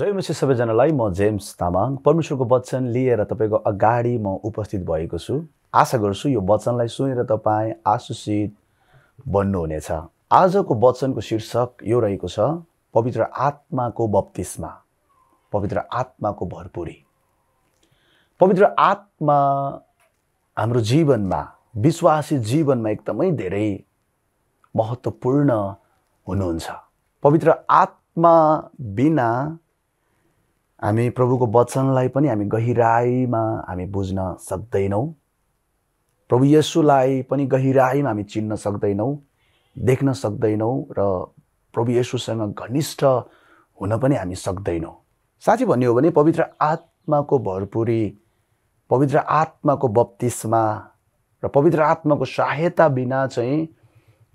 जय मसी सबैजनालाई म जेम्स तामाङ परमेश्वरको वचन लिएर तपाईँको अगाडि म उपस्थित भएको छु आशा गर्छु यो वचनलाई सुनेर तपाईँ आशिषित बन्नुहुनेछ आजको वचनको शीर्षक यो रहेको छ पवित्र आत्माको बप्तिस्मा पवित्र आत्माको भरपुरी पवित्र आत्मा हाम्रो जीवनमा विश्वासी जीवनमा एकदमै धेरै महत्त्वपूर्ण हुनुहुन्छ पवित्र आत्मा बिना हामी प्रभुको वचनलाई पनि हामी गहिराईमा हामी बुझ्न सक्दैनौँ प्रभु येसुलाई पनि गहिराईमा हामी चिन्न सक्दैनौँ देख्न सक्दैनौँ र प्रभु यसुसँग घनिष्ठ हुन पनि हामी सक्दैनौँ साँच्ची भन्ने हो भने पवित्र आत्माको भरपुरी पवित्र आत्माको बत्तिसमा र पवित्र आत्माको सहायता बिना चाहिँ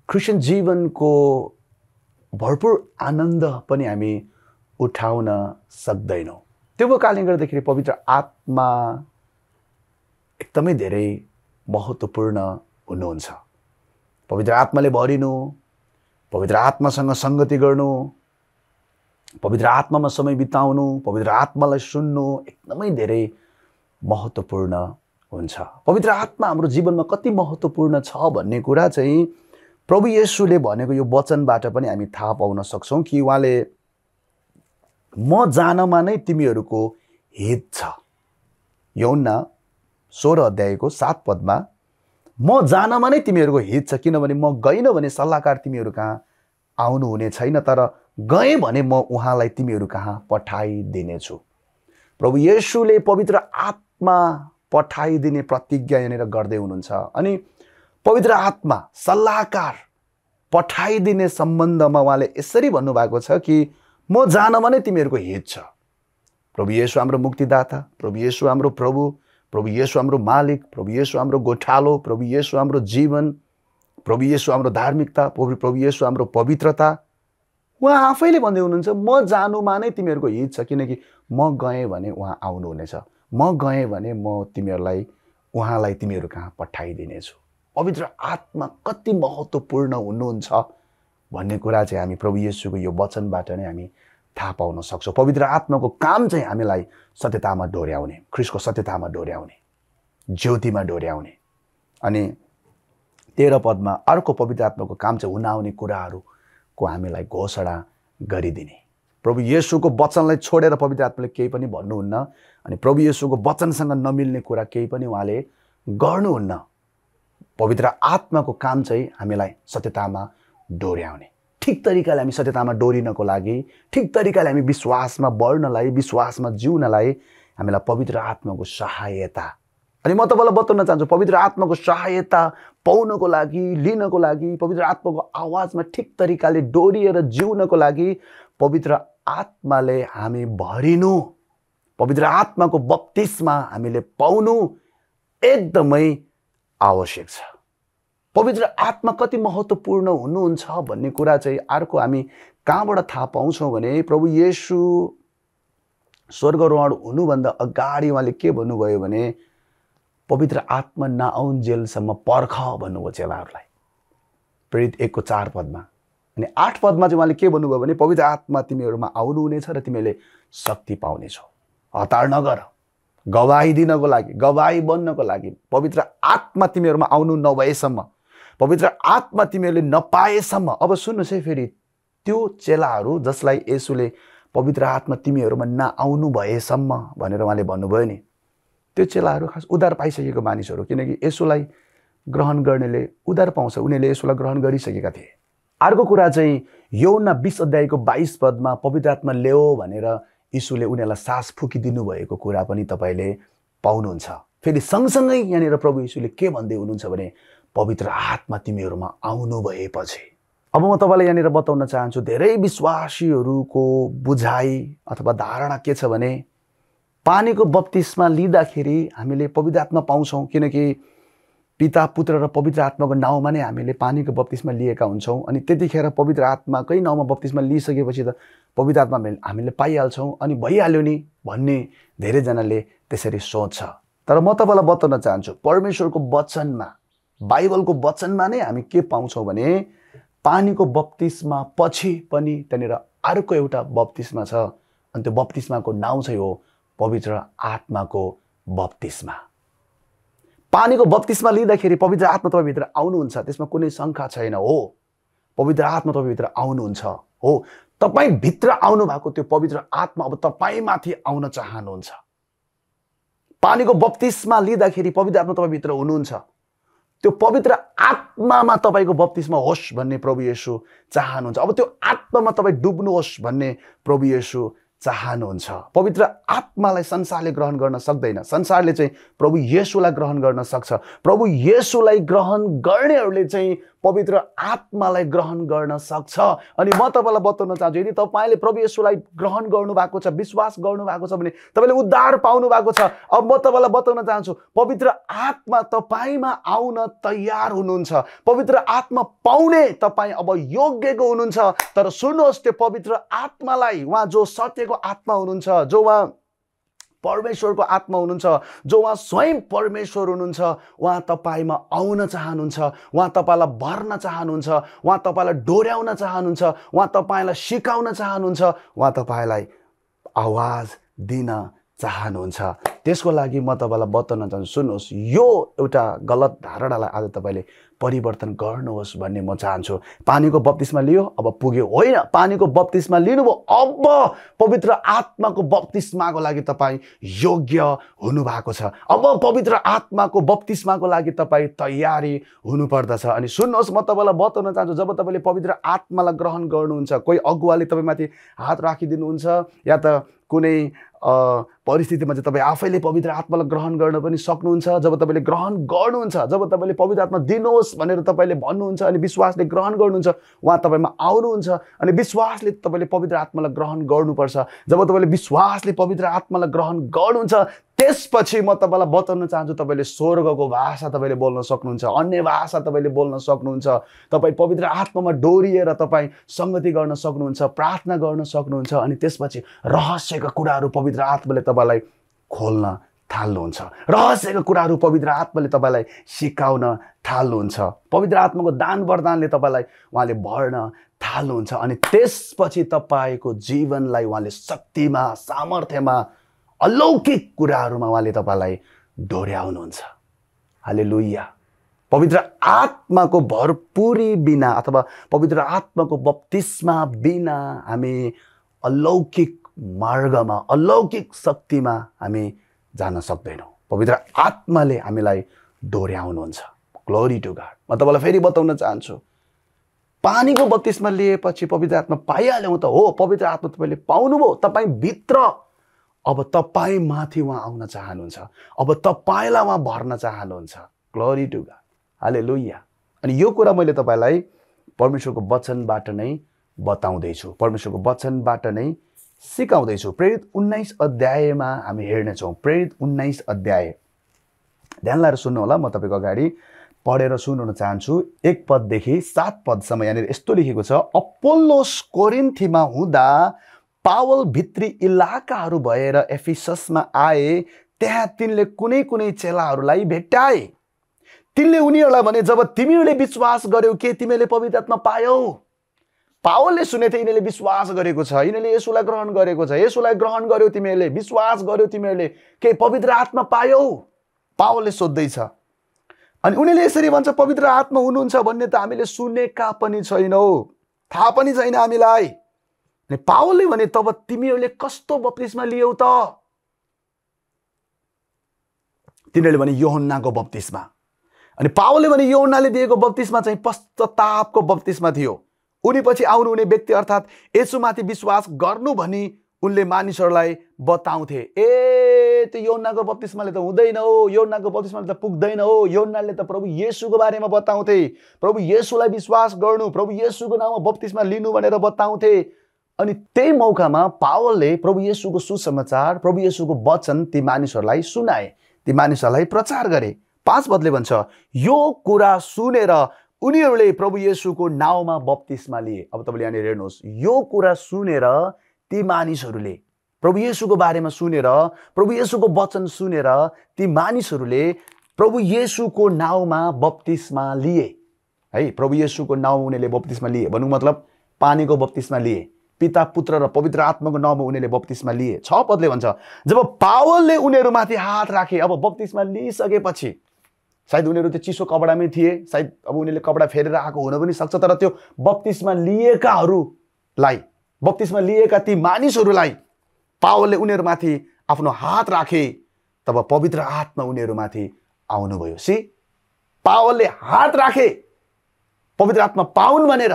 क्रिस्चियन जीवनको भरपुर आनन्द पनि हामी उठाउन सक्दैनौँ त्यो कारणले गर्दाखेरि पवित्र आत्मा एकदमै धेरै महत्त्वपूर्ण हुनुहुन्छ पवित्र आत्माले भरिनु पवित्र आत्मासँग सङ्गति गर्नु पवित्र आत्मामा समय बिताउनु पवित्र आत्मालाई सुन्नु एकदमै धेरै महत्त्वपूर्ण हुन्छ पवित्र आत्मा हाम्रो जीवनमा कति महत्त्वपूर्ण छ भन्ने कुरा चाहिँ प्रभु येसुले भनेको यो वचनबाट पनि हामी थाहा पाउन सक्छौँ कि उहाँले म जानमा नै तिमीहरूको हित छ यौना सोह्र अध्यायको सात पदमा म जानमा नै तिमीहरूको हित छ किनभने म गइनँ भने सल्लाहकार तिमीहरू कहाँ आउनुहुने छैन तर गएँ भने म उहाँलाई तिमीहरू कहाँ पठाइदिनेछु प्रभु येसुले पवित्र आत्मा पठाइदिने प्रतिज्ञा यहाँनिर गर्दै हुनुहुन्छ अनि पवित्र आत्मा सल्लाहकार पठाइदिने सम्बन्धमा उहाँले यसरी भन्नुभएको छ कि म जान भने तिमीहरूको हित छ प्रभु येसु हाम्रो मुक्तिदाता प्रभु येसु हाम्रो प्रभु प्रभु येसु हाम्रो मालिक प्रभु येसु हाम्रो गोठालो प्रभु येसु हाम्रो जीवन प्रभु येसु हाम्रो धार्मिकता प्रभु प्रभु येसु हाम्रो पवित्रता उहाँ आफैले भन्दै हुनुहुन्छ म जानुमा नै तिमीहरूको हित छ किनकि म गएँ भने उहाँ आउनुहुनेछ म गएँ भने म तिमीहरूलाई उहाँलाई तिमीहरू कहाँ पठाइदिनेछु पवित्र आत्मा कति महत्त्वपूर्ण हुनुहुन्छ भन्ने कुरा चाहिँ हामी प्रभु येसुको यो वचनबाट नै हामी थाहा पाउन सक्छौँ पवित्र आत्माको काम चाहिँ हामीलाई सत्यतामा डोर्याउने क्रिसको सत्यतामा डोर्याउने ज्योतिमा डोर्याउने अनि तेह्र पदमा अर्को पवित्र आत्माको काम चाहिँ हुन आउने कुराहरूको हामीलाई घोषणा गरिदिने प्रभु येसुको वचनलाई छोडेर पवित्र आत्माले केही पनि भन्नुहुन्न अनि प्रभु येसुको वचनसँग नमिल्ने कुरा केही पनि उहाँले गर्नुहुन्न पवित्र आत्माको काम चाहिँ हामीलाई सत्यतामा डोर्याउने ठिक तरिकाले हामी सत्यतामा डोरिनको लागि ठिक तरिकाले हामी विश्वासमा बढ्नलाई विश्वासमा जिउनलाई हामीलाई पवित्र आत्माको सहायता अनि म तपाईँलाई बताउन चाहन्छु पवित्र आत्माको सहायता पाउनको लागि लिनको लागि पवित्र आत्माको आवाजमा ठिक तरिकाले डोरिएर जिउनको लागि पवित्र आत्माले हामी भरिनु पवित्र आत्माको बत्तिसमा हामीले पाउनु एकदमै आवश्यक छ पवित्र आत्मा कति महत्त्वपूर्ण हुनुहुन्छ भन्ने कुरा चाहिँ अर्को हामी कहाँबाट थाहा पाउँछौँ भने प्रभु येसु स्वर्गरोहण हुनुभन्दा अगाडि उहाँले के भन्नुभयो भने पवित्र आत्मा नआउन् जेलसम्म पर्ख भन्नुभयो चेलाहरूलाई प्रेरित एकको चार पदमा अनि आठ पदमा चाहिँ उहाँले के भन्नुभयो भने पवित्र आत्मा तिमीहरूमा आउनुहुनेछ र तिमीहरूले शक्ति पाउनेछौ हतार नगर गवाही दिनको लागि गवाही बन्नको लागि पवित्र आत्मा तिमीहरूमा आउनु नभएसम्म पवित्र आत्मा तिमीहरूले नपाएसम्म अब सुन्नुहोस् है फेरि त्यो चेलाहरू जसलाई यसुले पवित्र आत्मा तिमीहरूमा नआउनु भएसम्म भनेर उहाँले भन्नुभयो नि त्यो चेलाहरू खास उधार पाइसकेको मानिसहरू किनकि यसोलाई ग्रहण गर्नेले उधार पाउँछ उनीहरूले यसोलाई ग्रहण गरिसकेका थिए अर्को कुरा चाहिँ यौना बिस अध्यायको बाइस पदमा पवित्र आत्मा ल्याओ भनेर इसुले उनीहरूलाई सास फुकिदिनु भएको कुरा पनि तपाईँले पाउनुहुन्छ फेरि सँगसँगै यहाँनिर प्रभु यीशुले के भन्दै हुनुहुन्छ भने पवित्र आत्मा तिमीहरूमा आउनु भएपछि अब म तपाईँलाई यहाँनिर बताउन चाहन्छु धेरै विश्वासीहरूको बुझाइ अथवा धारणा के छ भने पानीको बत्तिसमा लिँदाखेरि हामीले पवित्र आत्मा पाउँछौँ किनकि पिता पुत्र र पवित्र आत्माको नाउँमा नै हामीले पानीको बत्तिसमा लिएका हुन्छौँ अनि त्यतिखेर पवित्र आत्माकै नाउँमा बत्तिसमा लिइसकेपछि त पवित्र आत्मा हामीले पाइहाल्छौँ अनि भइहाल्यो नि भन्ने धेरैजनाले त्यसरी सोच्छ तर म तपाईँलाई बताउन चाहन्छु परमेश्वरको वचनमा बाइबलको वचनमा नै हामी के पाउँछौँ भने पानीको बत्तिसमा पछि पनि त्यहाँनिर अर्को एउटा बप्तिस्मा छ अनि त्यो बप्तिस्माको नाउँ चाहिँ हो पवित्र आत्माको बप्तिस्मा पानीको बप्तिस्मा लिँदाखेरि पवित्र आत्मा तपाईँभित्र आउनुहुन्छ त्यसमा कुनै शङ्का छैन हो पवित्र आत्मा तपाईँभित्र आउनुहुन्छ हो तपाईँभित्र आउनु भएको त्यो पवित्र आत्मा अब तपाईँमाथि आउन चाहनुहुन्छ पानीको बप्तिस्मा लिँदाखेरि पवित्र आत्मा तपाईँभित्र हुनुहुन्छ त्यो पवित्र आत्मामा तपाईँको बत्तिसमा होस् भन्ने प्रभु येसु चाहनुहुन्छ अब त्यो आत्मामा तपाईँ डुब्नुहोस् भन्ने प्रभु यसो चाहनुहुन्छ पवित्र आत्मालाई संसारले ग्रहण गर्न सक्दैन संसारले चाहिँ प्रभु येसुलाई ग्रहण गर्न सक्छ प्रभु येसुलाई ग्रहण गर्नेहरूले चाहिँ पवित्र आत्मालाई ग्रहण गर्न सक्छ अनि म तपाईँलाई बताउन चाहन्छु यदि तपाईँले यसुलाई ग्रहण गर्नुभएको छ विश्वास गर्नुभएको छ भने तपाईँले उद्धार पाउनु भएको छ अब म तपाईँलाई बताउन चाहन्छु पवित्र आत्मा तपाईँमा आउन तयार हुनुहुन्छ पवित्र आत्मा पाउने तपाईँ अब योग्यको हुनुहुन्छ तर सुन्नुहोस् त्यो पवित्र आत्मालाई उहाँ जो सत्यको आत्मा हुनुहुन्छ जो उहाँ परमेश्वरको आत्मा हुनुहुन्छ जो उहाँ स्वयं परमेश्वर हुनुहुन्छ उहाँ तपाईँमा आउन चाहनुहुन्छ उहाँ तपाईँलाई भर्न चाहनुहुन्छ उहाँ तपाईँलाई डोर्याउन चाहनुहुन्छ उहाँ तपाईँलाई सिकाउन चाहनुहुन्छ उहाँ तपाईँलाई आवाज दिन चाहनुहुन्छ त्यसको लागि म तपाईँलाई बताउन चाहन्छु सुन्नुहोस् यो एउटा गलत धारणालाई आज तपाईँले परिवर्तन गर्नुहोस् भन्ने म चाहन्छु पानीको बत्तिसमा लियो अब पुग्यो होइन पानीको बत्तिसमा लिनुभयो अब पवित्र आत्माको बत्तिसमाको लागि तपाईँ योग्य हुनुभएको छ अब पवित्र आत्माको बत्तिसमाको लागि तपाईँ तयारी हुनुपर्दछ अनि सुन्नुहोस् म तपाईँलाई बताउन चाहन्छु जब तपाईँले पवित्र आत्मालाई ग्रहण गर्नुहुन्छ कोही अगुवाले तपाईँमाथि हात राखिदिनुहुन्छ या त कुनै परिस्थितिमा चाहिँ तपाईँ आफैले पवित्र आत्मालाई ग्रहण गर्न पनि सक्नुहुन्छ जब तपाईँले ग्रहण गर्नुहुन्छ जब तपाईँले पवित्र आत्मा दिनुहोस् भनेर तपाईँले भन्नुहुन्छ अनि विश्वासले ग्रहण गर्नुहुन्छ उहाँ तपाईँमा आउनुहुन्छ अनि विश्वासले तपाईँले पवित्र आत्मालाई ग्रहण गर्नुपर्छ जब तपाईँले विश्वासले पवित्र आत्मालाई ग्रहण गर्नुहुन्छ त्यसपछि म तपाईँलाई बताउन चाहन्छु तपाईँले स्वर्गको भाषा तपाईँले बोल्न सक्नुहुन्छ अन्य भाषा तपाईँले बोल्न सक्नुहुन्छ तपाईँ पवित्र आत्मामा डोरिएर तपाईँ सङ्गति गर्न सक्नुहुन्छ प्रार्थना गर्न सक्नुहुन्छ अनि त्यसपछि रहस्यका कुराहरू पवित्र आत्माले तपाईँलाई खोल्न थाल्नुहुन्छ रहस्यको कुराहरू पवित्र आत्माले तपाईँलाई सिकाउन थाल्नुहुन्छ पवित्र आत्माको दान वरदानले तपाईँलाई उहाँले भर्न थाल्नुहुन्छ अनि त्यसपछि तपाईँको जीवनलाई उहाँले शक्तिमा सामर्थ्यमा अलौकिक कुराहरूमा उहाँले तपाईँलाई डोर्याउनुहुन्छ हाले लुइया पवित्र आत्माको भरपुरी बिना अथवा पवित्र आत्माको बप्तिस्मा बिना हामी अलौकिक मार्गमा अलौकिक शक्तिमा हामी जान सक्दैनौँ पवित्र आत्माले हामीलाई डोर्याउनुहुन्छ ग्लोरी टु गाड म तपाईँलाई फेरि बताउन चाहन्छु पानीको बत्तिसमा लिएपछि पवित्र आत्मा पाइहाल्यौँ त हो पवित्र आत्मा तपाईँले पाउनुभयो तपाईँ भित्र अब तपाईँ माथि उहाँ आउन चाहनुहुन्छ अब तपाईँलाई उहाँ भर्न चाहनुहुन्छ ग्लोरी टु गाड हाले लोहिया अनि यो कुरा मैले तपाईँलाई परमेश्वरको वचनबाट नै बताउँदैछु परमेश्वरको वचनबाट नै सिकाउँदैछु प्रेरित उन्नाइस अध्यायमा हामी हेर्नेछौँ प्रेरित उन्नाइस अध्याय ध्यान लाएर सुन्नु होला म तपाईँको अगाडि पढेर सुन्न चाहन्छु एक पददेखि सात पदसम्म यहाँनिर यस्तो लेखेको छ अपोलोस कोरिन्थीमा हुँदा पावल भित्री इलाकाहरू भएर एफिससमा आए त्यहाँ तिनले कुनै कुनै चेलाहरूलाई भेट्टाए तिनले उनीहरूलाई भने जब तिमीहरूले विश्वास गर्यौ के तिमीहरूले पवित्रात्मा पायौ पावलले सुनेथे यिनीहरूले विश्वास गरेको छ यिनीहरूले यसोलाई ग्रहण गरेको छ यसोलाई ग्रहण गर्यो तिमीहरूले विश्वास गर्यो तिमीहरूले के पवित्र आत्मा पायौ पावलले सोध्दैछ अनि उनीहरूले यसरी भन्छ पवित्र आत्मा हुनुहुन्छ भन्ने त हामीले सुनेका पनि छैनौ थाहा पनि छैन हामीलाई अनि पावलले भने तब तिमीहरूले कस्तो बप्तिस्मा लियौ त तिनीहरूले भने योहन्नाको बप्तिस्मा अनि पावलले भने योहन्नाले दिएको बप्तिस्मा चाहिँ पश्चतापको बप्तिस्मा थियो उनी पछि आउनुहुने व्यक्ति अर्थात् यसुमाथि विश्वास गर्नु भनी उनले मानिसहरूलाई बताउँथे ए त्यो यौनाको बत्तिसमाले त हुँदैन हो यौनाको बत्तिसमाले त पुग्दैन हो यौनाले त प्रभु येसुको बारेमा बताउँथे प्रभु येसुलाई विश्वास गर्नु प्रभु येसुको नाउँमा बत्तिसमा लिनु भनेर बताउँथे अनि त्यही मौकामा पावलले प्रभु येसुको सुसमाचार प्रभु येसुको वचन ती मानिसहरूलाई सुनाए ती मानिसहरूलाई प्रचार गरे पाँच बदले भन्छ यो कुरा सुनेर उनीहरूले प्रभु येसुको नाउँमा बप्तिस्मा लिए अब तपाईँले यहाँनिर हेर्नुहोस् यो कुरा सुनेर ती मानिसहरूले प्रभु येसुको बारेमा सुनेर प्रभु येसुको वचन सुनेर ती मानिसहरूले प्रभु येसुको नाउँमा बप्तिस्मा लिए है प्रभु येसुको नाउँ उनीहरूले बप्तिस्मा लिए भनौँ मतलब पानीको बप्तिस्मा लिए पिता पुत्र र पवित्र आत्माको नाउँमा उनीहरूले बप्तिस्मा लिए छ पदले भन्छ जब पावलले उनीहरूमाथि हात राखे अब बप्तिस्मा लिइसकेपछि सायद उनीहरू त्यो चिसो कपडामै थिए सायद अब उनीहरूले कपडा फेरेर आएको हुन पनि सक्छ तर त्यो बत्तिसमा लिएकाहरूलाई बत्तिसमा लिएका ती मानिसहरूलाई पावलले उनीहरूमाथि आफ्नो हात राखे तब पवित्र आत्मा उनीहरूमाथि आउनुभयो सी पावलले हात राखे पवित्र आत्मा पाउन् भनेर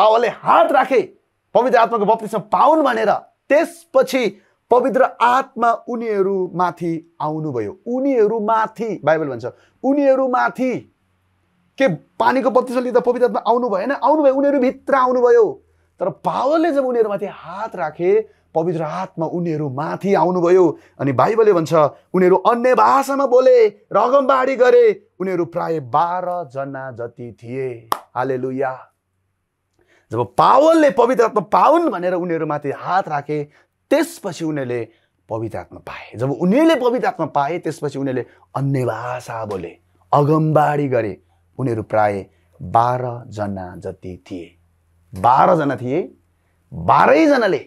पावलले हात राखे पवित्र आत्माको बत्तिसमा पाउन् भनेर त्यसपछि पवित्र आत्मा उनीहरूमाथि आउनुभयो उनीहरूमाथि बाइबल भन्छ उनीहरूमाथि के पानीको बत्तीसले त पवित्र आत्मा आउनु भएन आउनुभयो भित्र आउनुभयो तर पावलले जब उनीहरूमाथि हात राखे पवित्र आत्मा माथि आउनुभयो अनि बाइबलले भन्छ उनीहरू अन्य भाषामा बोले रगमबाडी गरे उनीहरू प्राय बाह्रजना जति थिए हालेलुया जब पावलले पवित्र आत्मा पाउन् भनेर उनीहरूमाथि हात राखे त्यसपछि उनीहरूले पवित्र आत्मा पाए जब उनीहरूले पवित्र आत्मा पाए त्यसपछि उनीहरूले अन्य भाषा बोले अगमबाडी गरे उनीहरू प्राय बाह्रजना जति थिए बाह्रजना थिए बाह्रैजनाले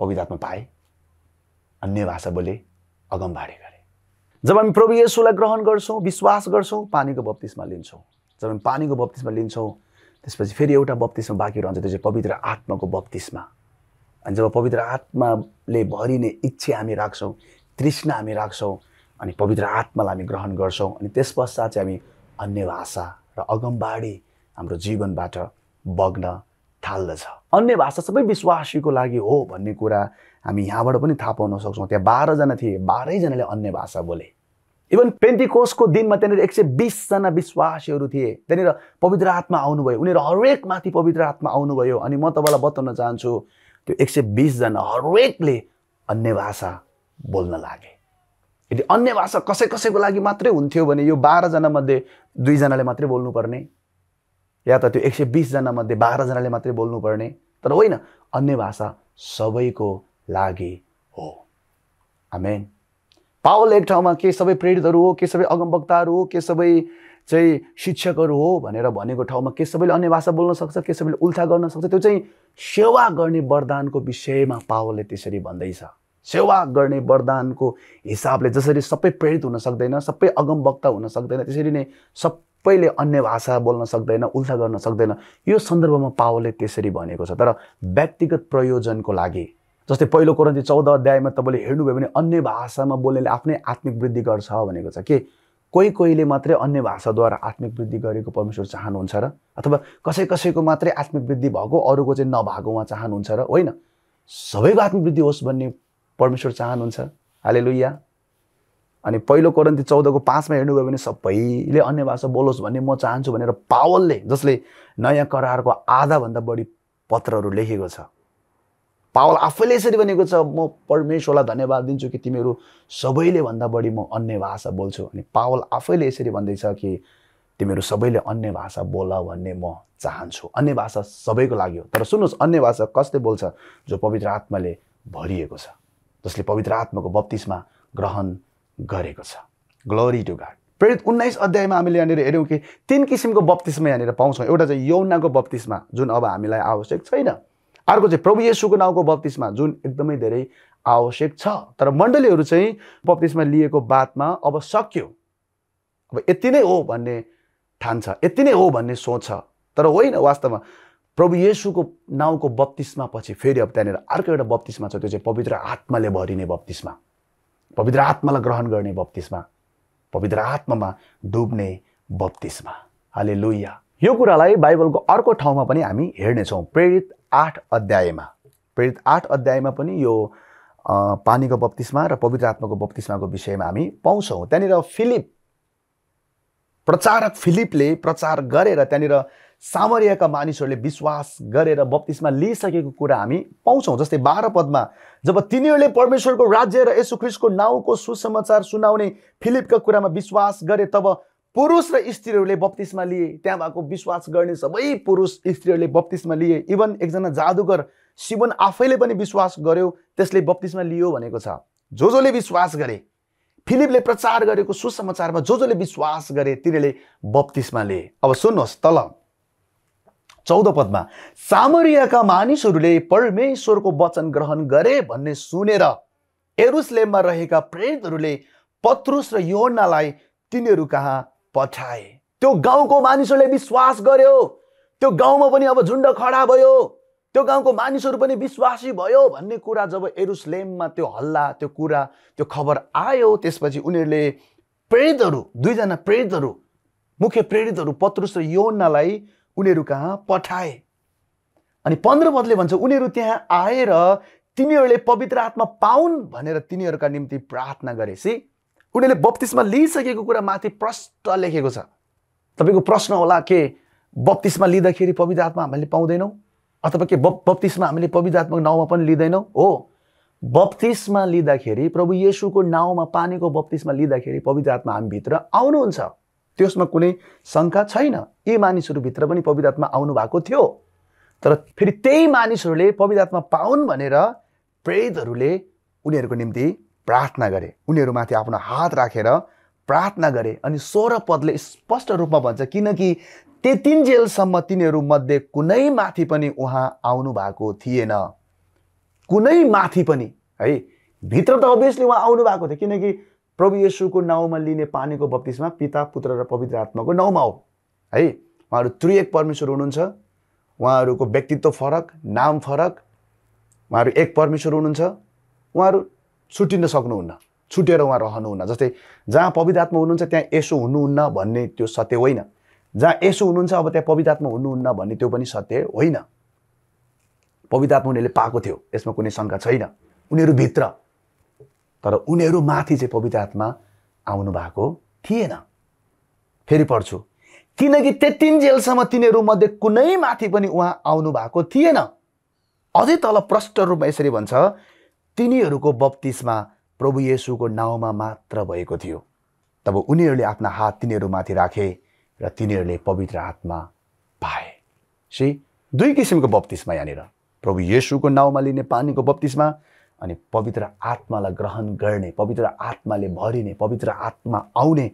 पवित्र आत्मा पाए अन्य भाषा बोले अगमबाडी गरे जब हामी प्रभु येसुलाई ग्रहण गर्छौँ विश्वास गर्छौँ पानीको बत्तिसमा लिन्छौँ जब हामी पानीको बत्तिसमा लिन्छौँ त्यसपछि फेरि एउटा बत्तिसमा बाँकी रहन्छ त्यो चाहिँ पवित्र आत्माको बत्तिसमा अनि जब पवित्र आत्माले भरिने इच्छा हामी राख्छौँ तृष्णा हामी राख्छौँ अनि पवित्र आत्मालाई हामी ग्रहण गर्छौँ अनि त्यस पश्चात चाहिँ हामी अन्य भाषा र अगमबाडी हाम्रो जीवनबाट बग्न थाल्दछ अन्य भाषा सबै विश्वासीको लागि हो भन्ने कुरा हामी यहाँबाट पनि थाहा पाउन सक्छौँ त्यहाँ बाह्रजना थिए बाह्रैजनाले अन्य भाषा बोले इभन पेन्टिकोसको दिनमा त्यहाँनिर एक सय बिसजना विश्वासीहरू थिए त्यहाँनिर पवित्र आत्मा आउनुभयो उनीहरू हरेकमाथि पवित्र आत्मा आउनुभयो अनि म तपाईँलाई बताउन चाहन्छु त्यो एक सय बिसजना हरेकले अन्य भाषा बोल्न लागे यदि अन्य भाषा कसै कसैको लागि मात्रै हुन्थ्यो भने यो बाह्रजनामध्ये दुईजनाले मात्रै बोल्नुपर्ने या त त्यो एक सय बिसजनामध्ये बाह्रजनाले मात्रै बोल्नुपर्ने तर होइन अन्य भाषा सबैको लागि हो आमेन पावल एक ठाउँमा के सबै प्रेरितहरू हो के सबै अगमवक्ताहरू हो के सबै चाहिँ शिक्षकहरू हो भनेर भनेको ठाउँमा के सबैले अन्य भाषा बोल्न सक्छ के सबैले उल्था गर्न सक्छ त्यो चाहिँ सेवा गर्ने वरदानको विषयमा पावलले त्यसरी भन्दैछ सेवा गर्ने वरदानको हिसाबले जसरी सबै प्रेरित हुन सक्दैन सबै अगमवक्ता हुन सक्दैन त्यसरी नै सबैले अन्य भाषा बोल्न सक्दैन उल्था गर्न सक्दैन यो सन्दर्भमा पावलले त्यसरी भनेको छ तर व्यक्तिगत प्रयोजनको लागि जस्तै पहिलो चाहिँ चौध अध्यायमा तपाईँले हेर्नुभयो भने अन्य भाषामा बोल्नेले आफ्नै आत्मिक वृद्धि गर्छ भनेको छ के कोही कोहीले मात्रै अन्य भाषाद्वारा आत्मिक वृद्धि गरेको परमेश्वर चाहनुहुन्छ र अथवा कसै कसैको मात्रै आत्मिक वृद्धि भएको अरूको चाहिँ नभएको उहाँ चाहनुहुन्छ र होइन सबैको आत्मिक वृद्धि होस् भन्ने परमेश्वर चाहनुहुन्छ हाले लुइया अनि पहिलो करन्ती चौधको पाँचमा हेर्नुभयो भने सबैले अन्य भाषा बोलोस् भन्ने म चाहन्छु भनेर पावलले जसले नयाँ करारको आधाभन्दा बढी पत्रहरू लेखेको छ पावल आफैले यसरी भनेको छ म परमेश्वरलाई धन्यवाद दिन्छु कि तिमीहरू सबैले भन्दा बढी म अन्य भाषा बोल्छु अनि पावल आफैले यसरी भन्दैछ कि तिमीहरू सबैले अन्य भाषा बोल भन्ने म चाहन्छु अन्य भाषा सबैको लागि हो तर सुन्नुहोस् अन्य भाषा कसले बोल्छ जो पवित्र आत्माले भरिएको छ जसले पवित्र आत्माको बत्तिसमा ग्रहण गरेको छ ग्लोरी टु गाड प्रेरित उन्नाइस अध्यायमा हामीले यहाँनिर हेऱ्यौँ कि तिन किसिमको बत्तिसमा यहाँनिर पाउँछौँ एउटा चाहिँ यौनाको बत्तिसमा जुन अब हामीलाई आवश्यक छैन अर्को चाहिँ प्रभु यसुको नाउँको बत्तिसमा जुन एकदमै धेरै आवश्यक छ तर मण्डलीहरू चाहिँ बत्तिसमा लिएको बातमा अब सक्यो अब यति नै हो भन्ने ठान्छ यति नै हो भन्ने सोच छ तर होइन वास्तवमा प्रभु येसुको नाउँको बत्तिसमा पछि फेरि अब त्यहाँनिर अर्को एउटा बत्तिसमा छ त्यो चाहिँ पवित्र आत्माले भरिने बत्तिसमा पवित्र आत्मालाई ग्रहण गर्ने बत्तिसमा पवित्र आत्मामा डुब्ने बत्तिसमा हाले यो कुरालाई बाइबलको अर्को ठाउँमा पनि हामी हेर्नेछौँ प्रेरित आठ अध्यायमा प्रेरित आठ अध्यायमा पनि यो पानीको बप्तिस्मा र पवित्र आत्माको बप्तिस्माको विषयमा हामी पाउँछौँ त्यहाँनिर फिलिप प्रचारक फिलिपले प्रचार गरेर त्यहाँनिर सामरियाका मानिसहरूले विश्वास गरेर बप्तिस्मा लिइसकेको कुरा हामी पाउँछौँ जस्तै बाह्र पदमा जब तिनीहरूले परमेश्वरको राज्य र यसु ख्रिस्टको नाउँको सुसमाचार सुनाउने फिलिपका कुरामा विश्वास गरे तब पुरुष र स्त्रीहरूले बत्तिसमा लिए त्यहाँ भएको विश्वास गर्ने सबै पुरुष स्त्रीहरूले बत्तिसमा लिए इभन एकजना जादुगर शिवन आफैले पनि विश्वास गर्यो त्यसले बत्तिसमा लियो भनेको छ जो जसले विश्वास गरे फिलिपले प्रचार गरेको सुसमाचारमा जो जसले विश्वास गरे तिनीहरूले बत्तिसमा लिए अब सुन्नुहोस् तल चौध पदमा सामरियाका मानिसहरूले परमेश्वरको वचन ग्रहण गरे भन्ने सुनेर एरुसलेममा रहेका प्रेरितहरूले पत्रुस र योहन्नालाई तिनीहरू कहाँ पठाए त्यो गाउँको मानिसहरूले विश्वास गर्यो त्यो गाउँमा पनि अब झुन्ड खडा भयो त्यो गाउँको मानिसहरू पनि विश्वासी भयो भन्ने कुरा जब एरुसलेममा त्यो हल्ला त्यो कुरा त्यो खबर आयो त्यसपछि उनीहरूले प्रेरितहरू दुईजना प्रेरितहरू मुख्य प्रेरितहरू पत्रुस र योन्नालाई उनीहरू कहाँ पठाए अनि पन्ध्र पदले भन्छ उनीहरू त्यहाँ आएर तिनीहरूले पवित्र आत्मा पाउन् भनेर तिनीहरूका निम्ति प्रार्थना गरेपछि उनीहरूले बत्तिसमा लिइसकेको कुरा माथि प्रष्ट लेखेको छ तपाईँको प्रश्न होला के बत्तिसमा लिँदाखेरि पवित्र आत्मा हामीले पाउँदैनौँ अथवा के बप बत्तिसमा हामीले पवित्र आत्माको नाउँमा पनि लिँदैनौँ हो बत्तिसमा लिँदाखेरि प्रभु येसुको नाउँमा पानीको बत्तिसमा लिँदाखेरि पवित्र आत्मा हामीभित्र आउनुहुन्छ त्यसमा कुनै शङ्का छैन यी मानिसहरूभित्र पनि पवित्र आत्मा आउनु भएको थियो तर फेरि त्यही मानिसहरूले पवित्र आत्मा पाउन् भनेर प्रेतहरूले उनीहरूको निम्ति प्रार्थना गरे उनीहरूमाथि आफ्नो हात राखेर प्रार्थना गरे अनि सोह्र पदले स्पष्ट रूपमा भन्छ किनकि त्यतिन्जेलसम्म तिनीहरूमध्ये कुनै माथि पनि उहाँ आउनु भएको थिएन कुनै माथि पनि है भित्र त अभियसली उहाँ आउनु भएको थियो किनकि प्रभु यशुको नाउँमा लिने पानीको बत्तिसमा पिता पुत्र र पवित्र आत्माको नाउँमा हो है उहाँहरू त्रिएक परमेश्वर हुनुहुन्छ उहाँहरूको व्यक्तित्व फरक नाम फरक उहाँहरू एक परमेश्वर हुनुहुन्छ उहाँहरू छुट्टिन सक्नुहुन्न छुटेर उहाँ रहनुहुन्न जस्तै जहाँ पवित्र आत्मा हुनुहुन्छ त्यहाँ यसो हुनुहुन्न भन्ने त्यो सत्य होइन जहाँ यसो हुनुहुन्छ अब त्यहाँ पवित्रात्मा हुनुहुन्न भन्ने त्यो पनि सत्य होइन पवित्र आत्मा उनीहरूले पाएको थियो यसमा कुनै शङ्का छैन उनीहरू भित्र तर उनीहरू माथि चाहिँ पवित्र आत्मा आउनु भएको थिएन फेरि पढ्छु किनकि त्यतिन्जेलसम्म तिनीहरूमध्ये कुनै माथि पनि उहाँ आउनु भएको थिएन अझै तल प्रष्ट रूपमा यसरी भन्छ तिनीहरूको बप्तिसमा प्रभु येसुको नाउँमा मात्र भएको थियो तब उनीहरूले आफ्ना हात तिनीहरूमाथि राखे र तिनीहरूले पवित्र आत्मा पाए सी दुई किसिमको बप्तिसमा यहाँनिर प्रभु येसुको नाउँमा लिने पानीको बप्तिसमा अनि पवित्र आत्मालाई ग्रहण गर्ने पवित्र आत्माले भरिने पवित्र आत्मा आउने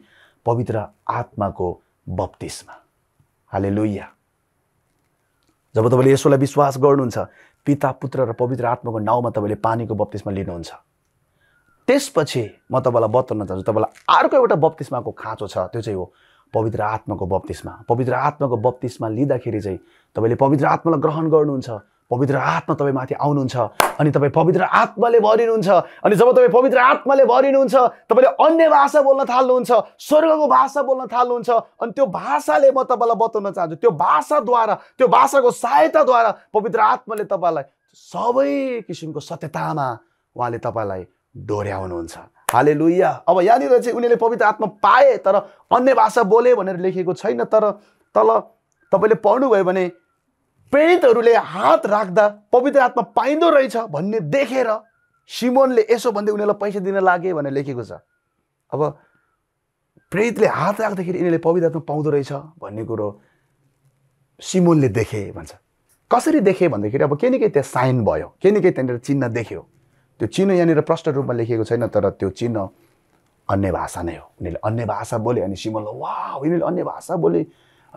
पवित्र आत्माको बप्तिसमा हाले लुइया जब तपाईँले यसोलाई विश्वास गर्नुहुन्छ पिता पुत्र र पवित्र आत्माको नाउँमा तपाईँले पानीको बत्तिसमा लिनुहुन्छ त्यसपछि म तपाईँलाई बताउन चाहन्छु तपाईँलाई अर्को एउटा बप्तिस्माको खाँचो छ त्यो चाहिँ हो पवित्र आत्माको बप्तिस्मा पवित्र आत्माको बत्तिसमा लिँदाखेरि चाहिँ तपाईँले पवित्र आत्मालाई ग्रहण गर्नुहुन्छ पवित्र आत्मा तपाईँमाथि आउनुहुन्छ अनि तपाईँ पवित्र आत्माले भरिनुहुन्छ अनि जब तपाईँ पवित्र आत्माले भरिनुहुन्छ तपाईँले अन्य भाषा बोल्न थाल्नुहुन्छ स्वर्गको भाषा बोल्न थाल्नुहुन्छ अनि त्यो भाषाले म तपाईँलाई बताउन चाहन्छु त्यो भाषाद्वारा त्यो भाषाको सहायताद्वारा पवित्र आत्माले तपाईँलाई सबै किसिमको सत्यतामा उहाँले तपाईँलाई डोर्याउनुहुन्छ हाले लुइया अब यहाँनिर चाहिँ उनीहरूले पवित्र आत्मा पाए तर अन्य भाषा बोले भनेर लेखेको छैन तर तल तपाईँले पढ्नुभयो भने प्रेरितहरूले हात राख्दा पवित्र आत्मा पाइँदो रहेछ भन्ने देखेर सिमोनले यसो भन्दै उनीहरूलाई पैसा दिन लागे भनेर लेखेको छ अब प्रेरितले हात राख्दाखेरि यिनीहरूले पवित्र आत्मा पाउँदो रहेछ भन्ने कुरो सिमोनले देखे भन्छ कसरी देखे भन्दाखेरि अब केही न केही त्यहाँ साइन भयो केही न केही त्यहाँनिर चिन्ह देख्यो त्यो चिन्ह यहाँनिर प्रष्ट रूपमा लेखिएको छैन तर त्यो चिन्ह अन्य भाषा नै हो उनीहरूले अन्य भाषा बोले अनि सिमोनलाई वा यिनीहरूले अन्य भाषा बोले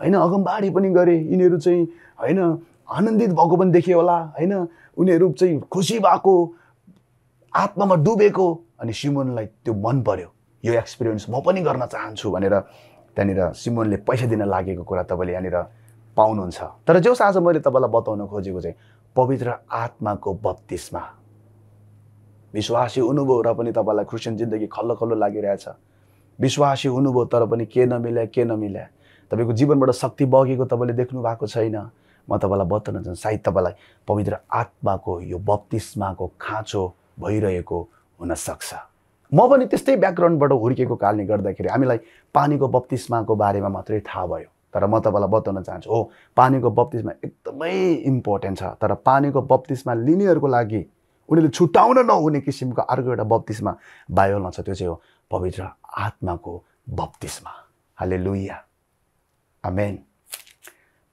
होइन अगमबाडी पनि गरे यिनीहरू चाहिँ होइन आनन्दित भएको पनि देखेँ होला होइन उनीहरू चाहिँ खुसी भएको आत्मामा डुबेको अनि सिमोनलाई त्यो मन पर्यो यो एक्सपिरियन्स म पनि गर्न चाहन्छु भनेर त्यहाँनिर सिमोनले पैसा दिन लागेको कुरा तपाईँले यहाँनिर पाउनुहुन्छ तर जो आज मैले तपाईँलाई बताउन खोजेको चाहिँ पवित्र आत्माको बत्तिसमा विश्वासी हुनुभयो र पनि तपाईँलाई क्रिस्चियन जिन्दगी खल्लो खल्लो लागिरहेछ विश्वासी हुनुभयो तर पनि के नमिल्या के नमिल्या तपाईँको जीवनबाट शक्ति बगेको तपाईँले देख्नु भएको छैन म तपाईँलाई बताउन चाहन्छु सायद तपाईँलाई पवित्र आत्माको यो बत्तिस्माको खाँचो भइरहेको हुनसक्छ म पनि त्यस्तै ब्याकग्राउन्डबाट हुर्किएको कारणले गर्दाखेरि हामीलाई पानीको बत्तिस्माको बारेमा मात्रै थाहा भयो तर म तपाईँलाई बताउन चाहन्छु हो पानीको बत्तिसमा एकदमै इम्पोर्टेन्ट छ तर पानीको बत्तिसमा लिनेहरूको लागि उनीहरूले छुट्याउन नहुने किसिमको अर्को एउटा बत्तिसमा बायोलमा छ त्यो चाहिँ हो पवित्र आत्माको बत्तिसमा हाले लुइया आमेन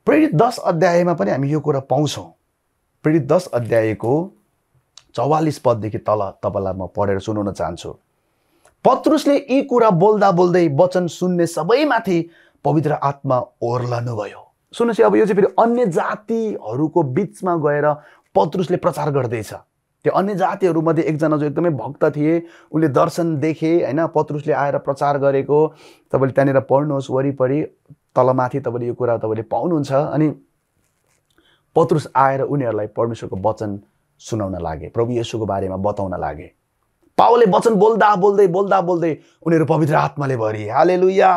प्रेरित दस अध्यायमा पनि हामी यो कुरा पाउँछौँ प्रेरित दस अध्यायको चौवालिस पददेखि तल तपाईँलाई म पढेर सुनाउन चाहन्छु पत्रुसले यी कुरा बोल्दा बोल्दै वचन सुन्ने सबैमाथि पवित्र आत्मा ओर्लनु भयो सुन्नुहोस् अब यो चाहिँ फेरि अन्य जातिहरूको बिचमा गएर पत्रुसले प्रचार गर्दैछ त्यो अन्य जातिहरूमध्ये एकजना जो एकदमै भक्त थिए उसले दर्शन देखे होइन पत्रुसले आएर प्रचार गरेको तपाईँले त्यहाँनिर पढ्नुहोस् वरिपरि तलमाथि तपाईँले यो कुरा तपाईँले पाउनुहुन्छ अनि पत्रुस आएर उनीहरूलाई परमेश्वरको वचन सुनाउन लागे प्रभु येसुको बारेमा बताउन लागे पाओले वचन बोल्दा बोल्दै बोल्दा बोल्दै उनीहरू पवित्र आत्माले भरि हाले लुया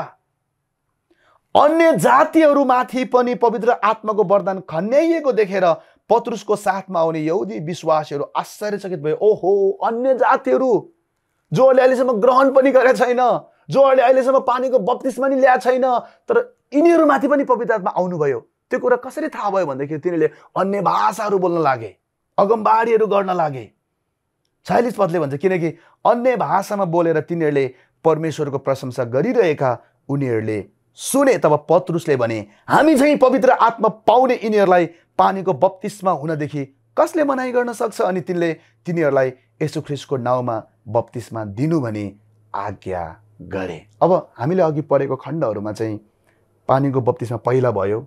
अन्य जातिहरूमाथि पनि पवित्र आत्माको वरदान खन्याइएको देखेर पत्रुसको साथमा आउने यौदी विश्वासीहरू आश्चर्यचकित भयो ओहो अन्य जातिहरू जोहरूले अहिलेसम्म ग्रहण पनि गरेको छैन जोहरूले अहिलेसम्म पानीको बत्तिसमा पनि ल्याएको छैन तर यिनीहरूमाथि पनि पवित्र आत्मा आउनुभयो त्यो कुरा कसरी थाहा भयो भन्दाखेरि तिनीहरूले अन्य भाषाहरू बोल्न लागे अगमबाडीहरू गर्न लागे छयालिस पदले भन्छ किनकि अन्य भाषामा बोलेर तिनीहरूले परमेश्वरको प्रशंसा गरिरहेका उनीहरूले सुने तब पत्रुसले भने हामी चाहिँ पवित्र आत्मा पाउने यिनीहरूलाई पानीको बत्तिसमा हुनदेखि कसले मनाइ गर्न सक्छ अनि तिनले तिनीहरूलाई यसो ख्रिसको नाउँमा बत्तिसमा दिनु भने आज्ञा गरे अब हामीले अघि पढेको खण्डहरूमा चाहिँ पानीको बत्तिसमा पहिला भयो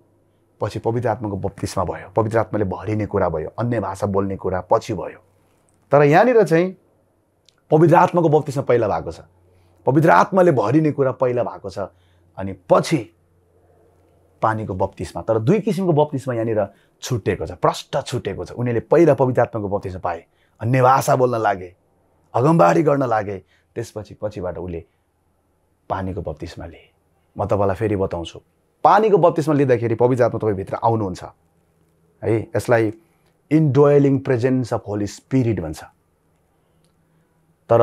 पछि पवित्र आत्माको बत्तिसमा भयो पवित्र आत्माले भरिने कुरा भयो अन्य भाषा बोल्ने कुरा पछि भयो तर यहाँनिर चाहिँ पवित्र आत्माको बत्तिसमा पहिला भएको छ पवित्र आत्माले भरिने कुरा पहिला भएको छ अनि पछि पानीको बत्तिसमा तर दुई किसिमको बत्तिसमा यहाँनिर छुटेको छ प्रष्ट छुटेको छ उनीहरूले पहिला पवित्र आत्माको बत्तिसमा पाए अन्य भाषा बोल्न लागे अगमबाडी गर्न लागे त्यसपछि पछिबाट उसले पानीको बत्तिसमा लिए म तपाईँलाई फेरि बताउँछु पानीको बत्तिसमा लिँदाखेरि आत्मा तपाईँभित्र आउनुहुन्छ है यसलाई indwelling presence of Holy Spirit भन्छ तर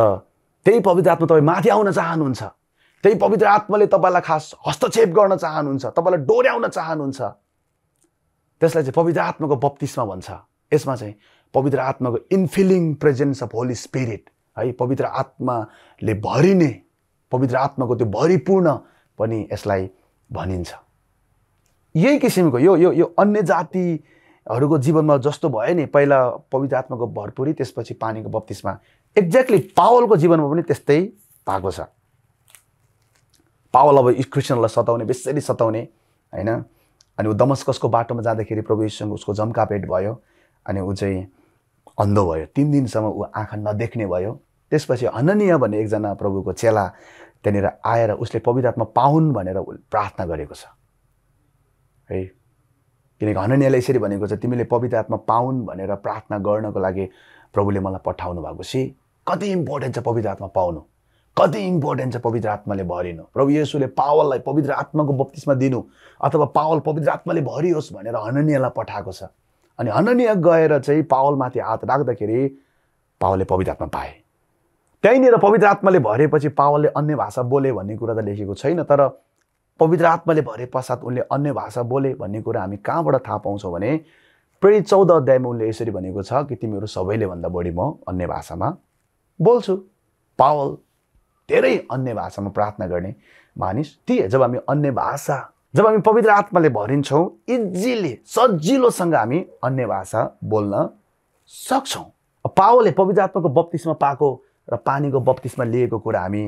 त्यही पवित्र आत्मा तपाईँ माथि आउन चाहनुहुन्छ त्यही पवित्र आत्माले तपाईँलाई खास हस्तक्षेप गर्न चाहनुहुन्छ तपाईँलाई डोर्याउन चाहनुहुन्छ त्यसलाई चाहिँ पवित्र आत्माको बत्तिसमा भन्छ यसमा चाहिँ पवित्र आत्माको infilling presence of Holy Spirit है पवित्र आत्माले भरिने पवित्र आत्माको त्यो भरिपूर्ण पनि यसलाई भनिन्छ यही किसिमको यो यो यो अन्य जातिहरूको जीवनमा जस्तो भयो नि पहिला पवित्र आत्माको भरपुरी त्यसपछि पानीको बत्तिसमा एक्ज्याक्टली पावलको जीवनमा पनि त्यस्तै भएको छ पावल अब क्रिस्चियनलाई सताउने बेसरी सताउने होइन अनि ऊ दमस्कसको बाटोमा जाँदाखेरि प्रभु यीशुसँग उसको जम्कापेट भयो अनि ऊ चाहिँ अन्ध भयो तिन दिनसम्म ऊ आँखा नदेख्ने भयो त्यसपछि हननीय भन्ने एकजना प्रभुको चेला त्यहाँनिर आएर उसले पवित्र आत्मा पाउन् भनेर प्रार्थना गरेको छ है किनकि हननीले यसरी भनेको छ तिमीले पवित्र आत्मा पाउन् भनेर प्रार्थना गर्नको लागि प्रभुले मलाई पठाउनु भएको छ कति इम्पोर्टेन्ट छ पवित्र आत्मा पाउनु कति इम्पोर्टेन्ट छ पवित्र आत्माले भरिनु प्रभु येसुले पावललाई पवित्र आत्माको बत्तिसमा दिनु अथवा पावल पवित्र आत्माले भरियोस् भनेर हननीयलाई पठाएको छ अनि हननीय गएर चाहिँ पावलमाथि हात राख्दाखेरि पावलले पवित्र आत्मा पाए त्यहीँनिर पवित्र आत्माले भरेपछि पावलले अन्य भाषा बोले भन्ने कुरा त लेखेको छैन तर पवित्र आत्माले भरे पश्चात उनले अन्य भाषा बोले भन्ने कुरा हामी कहाँबाट थाहा पाउँछौँ भने प्रेरित चौध अध्यायमा उनले यसरी भनेको छ कि तिमीहरू सबैले भन्दा बढी म अन्य भाषामा बोल्छु पावल धेरै अन्य भाषामा प्रार्थना गर्ने मानिस थिए जब हामी अन्य भाषा जब हामी पवित्र आत्माले भरिन्छौँ इजिली सजिलोसँग हामी अन्य भाषा बोल्न सक्छौँ पावलले पवित्र आत्माको बत्तिसमा पाएको र पानीको बत्तिसमा लिएको कुरा हामी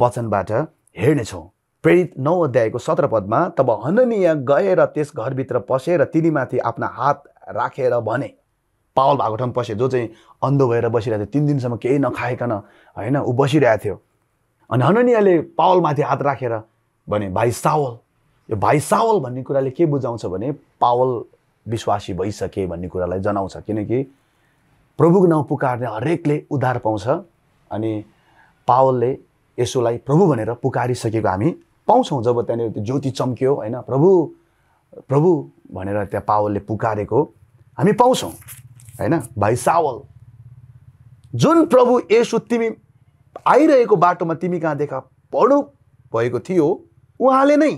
वचनबाट हेर्नेछौँ प्रेरित नौ अध्यायको सत्र पदमा तब हननीय गएर त्यस घरभित्र पसेर तिनीमाथि आफ्ना हात राखेर रा भने पावल भएको ठाउँ पसे जो चाहिँ अन्धो भएर बसिरहेको थियो तिन दिनसम्म केही नखाइकन होइन ऊ बसिरहेको थियो अनि हननियाले पावलमाथि हात राखेर भने भाइ सावल यो भाइ सावल भन्ने कुराले के बुझाउँछ भने पावल विश्वासी भइसके भन्ने कुरालाई जनाउँछ किनकि प्रभुको नाउँ पुकार्ने हरेकले उद्धार पाउँछ अनि पावलले यसोलाई प्रभु भनेर पुकारिसकेको हामी पाउँछौँ जब त्यहाँनिर त्यो ज्योति चम्क्यो होइन प्रभु प्रभु भनेर त्यहाँ पावलले पुकारेको हामी पाउँछौँ होइन भाइ सावल जुन प्रभु यसो तिमी आइरहेको बाटोमा तिमी कहाँ देखा पढु भएको थियो उहाँले नै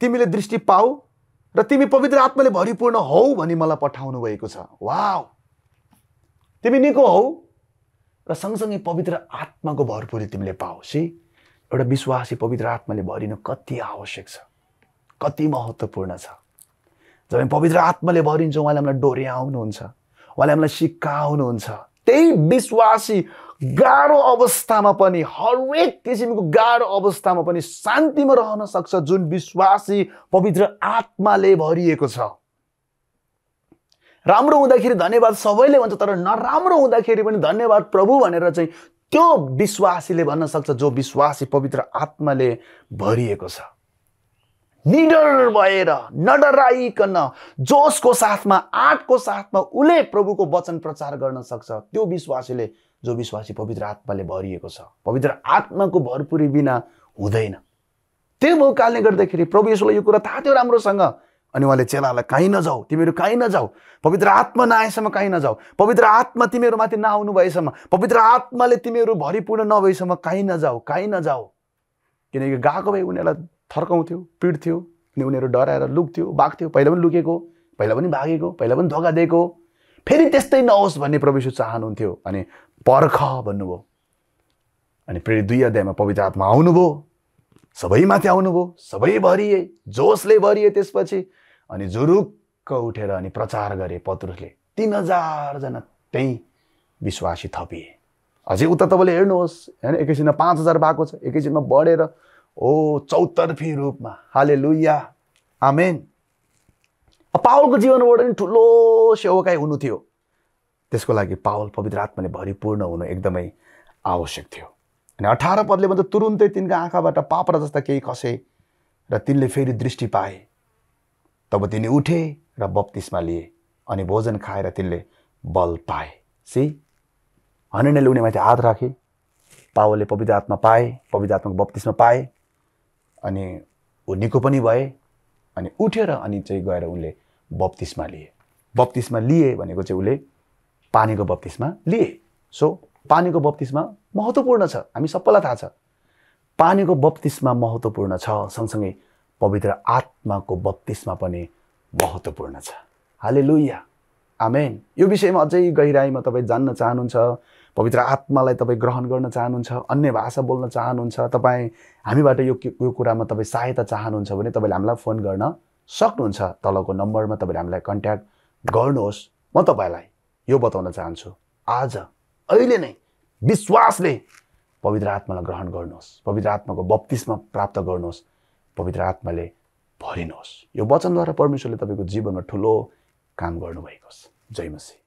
तिमीले दृष्टि पाऊ र तिमी पवित्र आत्माले भरिपूर्ण हौ भनी मलाई पठाउनु भएको छ वा तिमी निको हौ र सँगसँगै पवित्र आत्माको भरपुरी तिमीले पाओस् है एउटा विश्वासी पवित्र आत्माले भरिनु कति आवश्यक छ कति महत्त्वपूर्ण छ जब पवित्र आत्माले भरिन्छ उहाँले हामीलाई डोर्याउनुहुन्छ उहाँले हामीलाई सिकाउनुहुन्छ त्यही विश्वासी गाह्रो अवस्थामा पनि हरेक किसिमको गाह्रो अवस्थामा पनि शान्तिमा रहन सक्छ जुन विश्वासी पवित्र आत्माले भरिएको छ राम्रो हुँदाखेरि धन्यवाद सबैले भन्छ तर नराम्रो हुँदाखेरि पनि धन्यवाद प्रभु भनेर चाहिँ त्यो विश्वासीले भन्न सक्छ जो विश्वासी पवित्र आत्माले भरिएको छ निडर भएर नडराइकन जोसको साथमा आँटको साथमा उसले प्रभुको वचन प्रचार गर्न सक्छ त्यो विश्वासीले जो विश्वासी पवित्र आत्माले भरिएको छ पवित्र आत्माको भरपुरी बिना हुँदैन त्यही भएको कारणले गर्दाखेरि प्रभु यसोलाई यो कुरा थाहा थियो राम्रोसँग अनि उहाँले चेलालाई काहीँ नजाऊ तिमीहरू काहीँ नजाऊ पवित्र आत्मा नआएसम्म काहीँ नजाऊ पवित्र आत्मा तिमीहरूमाथि नआउनु भएसम्म पवित्र आत्माले तिमीहरू भरिपूर्ण नभएसम्म काहीँ नजाऊ काहीँ नजाऊ किनकि गएको भए उनीहरूलाई थर्काउँथ्यो पिड्थ्यो अनि उनीहरू डराएर लुक्थ्यो भाग्थ्यो पहिला पनि लुकेको पहिला पनि भागेको पहिला पनि धोका दिएको फेरि त्यस्तै नहोस् भन्ने प्रविशु चाहनुहुन्थ्यो अनि पर्ख भन्नुभयो अनि फेरि दुई अध्यायमा पवित्र आत्मा आउनुभयो सबैमाथि आउनुभयो सबै भरिए जोसले भरिए त्यसपछि अनि जुरुक्क उठेर अनि प्रचार गरे पत्रुसले तिन हजारजना त्यहीँ विश्वासी थपिए अझै उता तपाईँले हेर्नुहोस् होइन एकैछिनमा पाँच हजार भएको छ एकैछिनमा बढेर हो चौतर्फी रूपमा हाले लुया आमेन पावलको जीवनबाट पनि ठुलो सेवकाइ हुनु थियो त्यसको लागि पावल पवित्र आत्माले भरिपूर्ण हुनु एकदमै आवश्यक थियो अनि अठार पदले भन्दा तुरुन्तै तिनका आँखाबाट पाप्रा जस्ता केही खसे र तिनले फेरि दृष्टि पाए तब तिनी उठे र बप्तिस्मा लिए अनि भोजन खाएर तिनले बल पाए सी हननले उनीमाथि हात राखे पावलले पवित्र आत्मा पाए पवित्र आत्माको बप्तिस्मा पाए अनि ऊ निको पनि भए अनि उठेर अनि चाहिँ गएर उनले बप्तिस्मा लिए बप्तिस्मा लिए भनेको चाहिँ उसले पानीको बप्तिस्मा लिए सो पानीको बप्तिस्मा महत्त्वपूर्ण छ हामी सबैलाई थाहा छ पानीको बप्तिस्मा महत्त्वपूर्ण छ सँगसँगै पवित्र आत् आत्माको बत्तिसमा पनि महत्त्वपूर्ण छ हाले लुइया आमेन यो विषयमा अझै गहिराइमा तपाईँ जान्न चाहनुहुन्छ पवित्र आत्मालाई तपाईँ ग्रहण गर्न चाहनुहुन्छ अन्य भाषा बोल्न चाहनुहुन्छ तपाईँ हामीबाट यो यो कुरामा तपाईँ सहायता चाहनुहुन्छ भने तपाईँले हामीलाई फोन गर्न सक्नुहुन्छ तलको नम्बरमा तपाईँले हामीलाई कन्ट्याक्ट गर्नुहोस् म तपाईँलाई यो बताउन चाहन्छु आज अहिले नै विश्वासले पवित्र आत्मालाई ग्रहण गर्नुहोस् पवित्र आत्माको बत्तिसमा प्राप्त गर्नुहोस् पवित्र आत्माले भरिनुहोस् यो वचनद्वारा परमेश्वरले तपाईँको जीवनमा ठुलो काम गर्नुभएको छ जय मसी